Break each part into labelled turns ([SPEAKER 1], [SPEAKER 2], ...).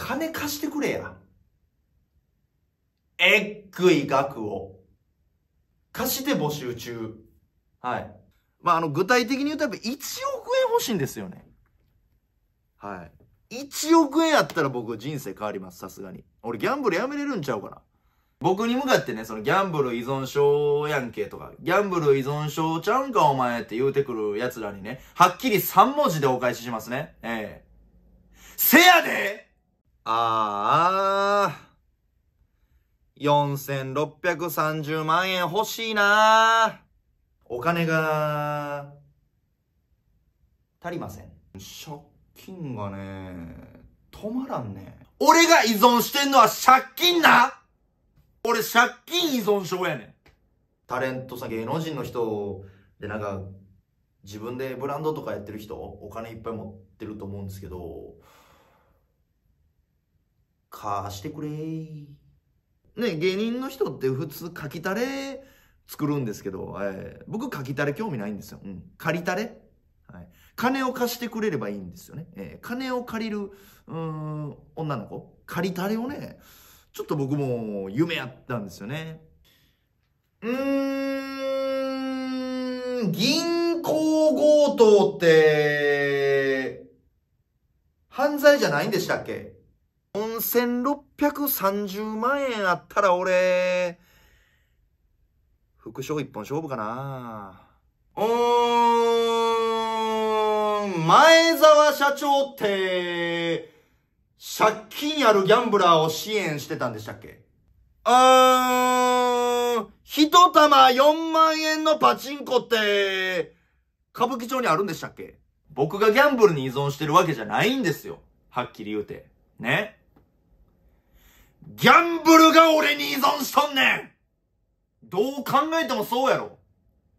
[SPEAKER 1] 金貸してくれや。えっぐい額を。貸して募集中。はい。まあ、あの、具体的に言うとやっぱ1億円欲しいんですよね。はい。1億円やったら僕人生変わります、さすがに。俺ギャンブルやめれるんちゃうかな。僕に向かってね、そのギャンブル依存症やんけとか、ギャンブル依存症ちゃうんかお前って言うてくる奴らにね、はっきり3文字でお返ししますね。ええー、せやでああ。4630万円欲しいなお金が、足りません。借金がね、止まらんね。俺が依存してんのは借金な俺借金依存症やねん。タレントさ、芸能人の人でなんか、自分でブランドとかやってる人、お金いっぱい持ってると思うんですけど、貸してくれね、芸人の人って普通かきたれ作るんですけど、えー、僕かきたれ興味ないんですよ。うん。借りたれはい。金を貸してくれればいいんですよね。えー、金を借りる、うん、女の子。借りたれをね、ちょっと僕も夢やったんですよね。うーん、銀行強盗って、犯罪じゃないんでしたっけ4630万円あったら俺、副賞一本勝負かなうーん、前澤社長って、借金あるギャンブラーを支援してたんでしたっけうーん、一玉4万円のパチンコって、歌舞伎町にあるんでしたっけ僕がギャンブルに依存してるわけじゃないんですよ。はっきり言うて。ね。ギャンブルが俺に依存しとんねんどう考えてもそうやろ。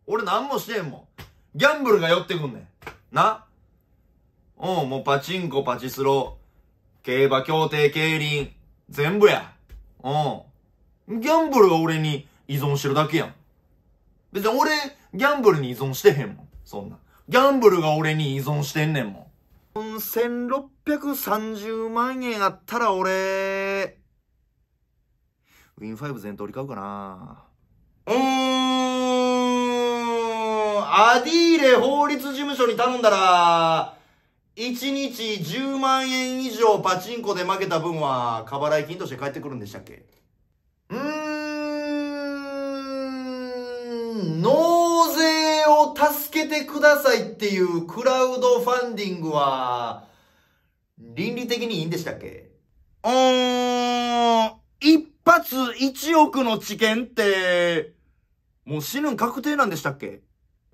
[SPEAKER 1] 俺何もしてんもん。ギャンブルが寄ってくんねん。なうん、もうパチンコ、パチスロ、競馬、競艇、競輪、全部や。うん。ギャンブルが俺に依存してるだけやん。別に俺、ギャンブルに依存してへんもん。そんな。ギャンブルが俺に依存してんねんもん。1630万円あったら俺、ウィン5全取り買うかなうーん、アディーレ法律事務所に頼んだら、1日10万円以上パチンコで負けた分は、過払い金として返ってくるんでしたっけうーん、納税を助けてくださいっていうクラウドファンディングは、倫理的にいいんでしたっけうーん、一発一億の知見って、もう死ぬん確定なんでしたっけ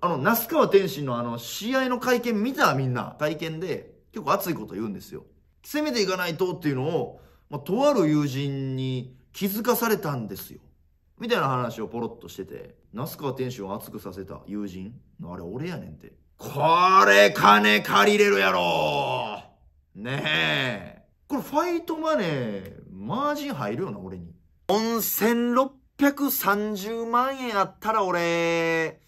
[SPEAKER 1] あの、那須川天心のあの、試合の会見見たみんな、会見で、結構熱いこと言うんですよ。攻めていかないとっていうのを、まあ、とある友人に気づかされたんですよ。みたいな話をポロッとしてて、那須川天心を熱くさせた友人あれ俺やねんて。これ金借りれるやろねえ。これファイトマネーマージン入るよな、俺に。4630万円あったら俺、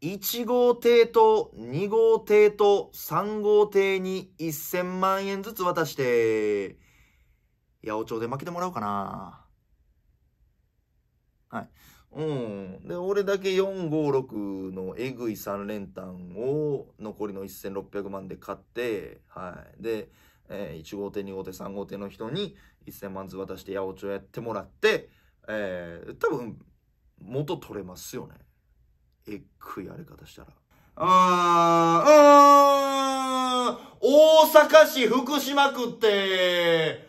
[SPEAKER 1] 1号艇と2号艇と3号艇に1000万円ずつ渡して、八百長で負けてもらおうかな。はい。うん。で、俺だけ456のえぐい3連単を残りの1600万で買って、はい。で、えー、1号艇、2号艇、3号艇の人に1000万ずつ渡して八百長やってもらって、えー、多分、元取れますよね。えっくいやり方したら。あー、うーん、大阪市福島区って、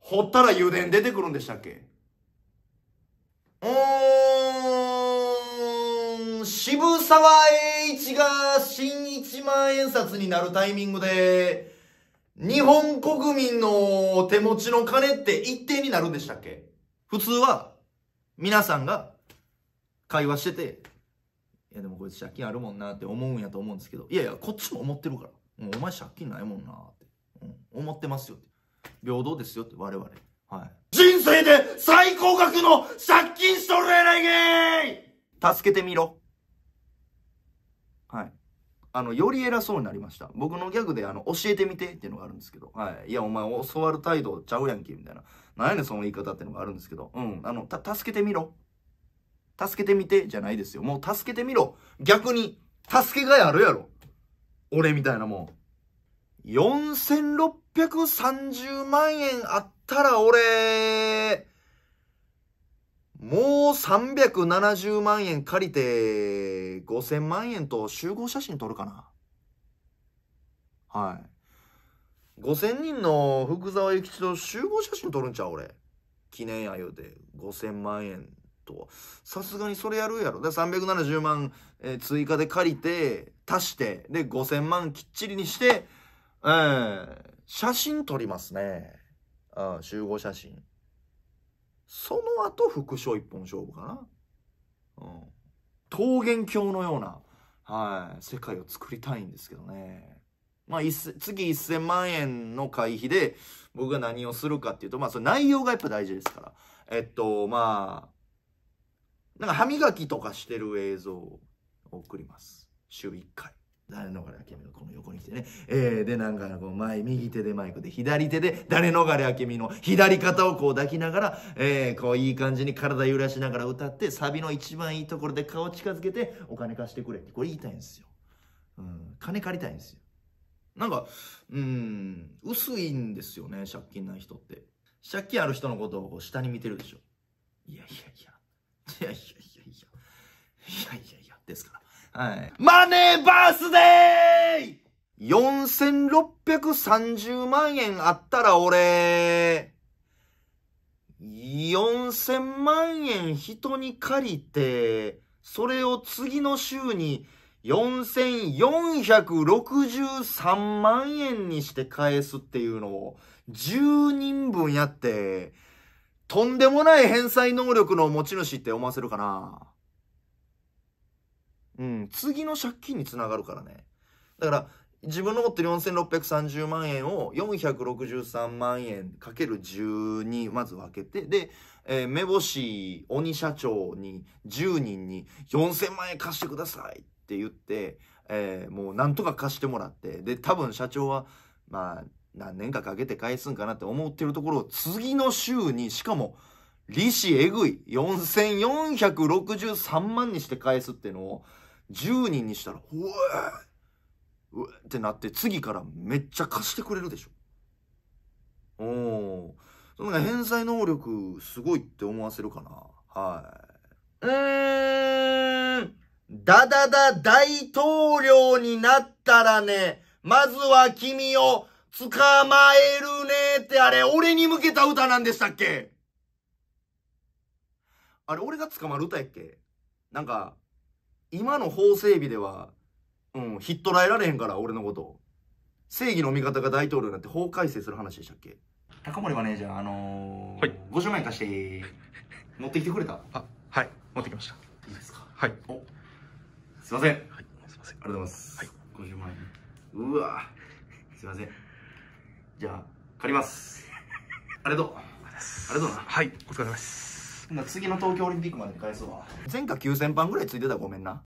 [SPEAKER 1] 掘ったら油田出てくるんでしたっけうーん、渋沢栄一が新一万円札になるタイミングで、日本国民の手持ちの金って一定になるんでしたっけ普通は、皆さんが会話してて、いやでもこいつ借金あるもんなって思うんやと思うんですけど、いやいや、こっちも思ってるから。もうお前借金ないもんなって、うん、思ってますよって。平等ですよって我々。はい。人生で最高額の借金しとるやないけー助けてみろ。はい。あの、より偉そうになりました。僕のギャグで、あの、教えてみてっていうのがあるんですけど、はい。いや、お前、教わる態度ちゃうやんけ、みたいな。なんやねん、その言い方っていうのがあるんですけど、うん。あの、た、助けてみろ。助けてみて、じゃないですよ。もう、助けてみろ。逆に、助けがいあるやろ。俺みたいなもん。4630万円あったら俺、もう370万円借りて、5000万円と集合写真撮るかな。はい。5000人の福沢諭吉と集合写真撮るんちゃう俺。記念や言うて。5000万円と。さすがにそれやるやろ。で、370万、えー、追加で借りて、足して、で、5000万きっちりにして、うん、写真撮りますね。あ集合写真。その後、副賞一本勝負かな。うん。桃源郷のような、はい、世界を作りたいんですけどね。まあ、次1000万円の会費で、僕が何をするかっていうと、まあ、その内容がやっぱ大事ですから。えっと、まあ、なんか歯磨きとかしてる映像を送ります。週1回。誰逃れ明美のこの横に来てね。えー、で、なんかこう前、右手でマイクで、左手で、誰逃れ明美の左肩をこう抱きながら、えー、こういい感じに体揺らしながら歌って、サビの一番いいところで顔近づけて、お金貸してくれって、これ言いたいんですよ。うん、金借りたいんですよ。なんか、うん、薄いんですよね、借金ない人って。借金ある人のことをこう下に見てるでしょ。いやいやいや。いやいやいやいや。いやいやいや。ですから。はい。マネーバースデー !4630 万円あったら俺、4000万円人に借りて、それを次の週に4463万円にして返すっていうのを10人分やって、とんでもない返済能力の持ち主って思わせるかなうん、次の借金につながるからね。だから、自分の持ってる4630万円を463万円かける10にまず分けて、で、えー、目星鬼社長に10人に4000万円貸してくださいって言って、えー、もうなんとか貸してもらって、で、多分社長は、まあ、何年かかけて返すんかなって思ってるところを次の週に、しかも、利子えぐい4463万にして返すっていうのを、10人にしたら、うわうわってなって、次からめっちゃ貸してくれるでしょ。おー。なんか返済能力すごいって思わせるかな。はい。うーん。だだだ大統領になったらね、まずは君を捕まえるねってあれ、俺に向けた歌なんでしたっけあれ、俺が捕まる歌やっけなんか、今の法整備では、うん、ひっ捕らえられへんから、俺のこと。正義の味方が大統領なんて法改正する話でしたっけ高森マネージャー、あのー、はい。50万円貸して、持ってきてくれたあ、はい。持ってきました。いいですかはい。お、すいません。はい。すいません。ありがとうございます。はい。50万円。うわすいません。じゃあ、借ります。ありがとう。ありがとうな。はい。お疲れ様です。次の東京オリンピックまで返すわ。前科9000番ぐらいついてたごめんな。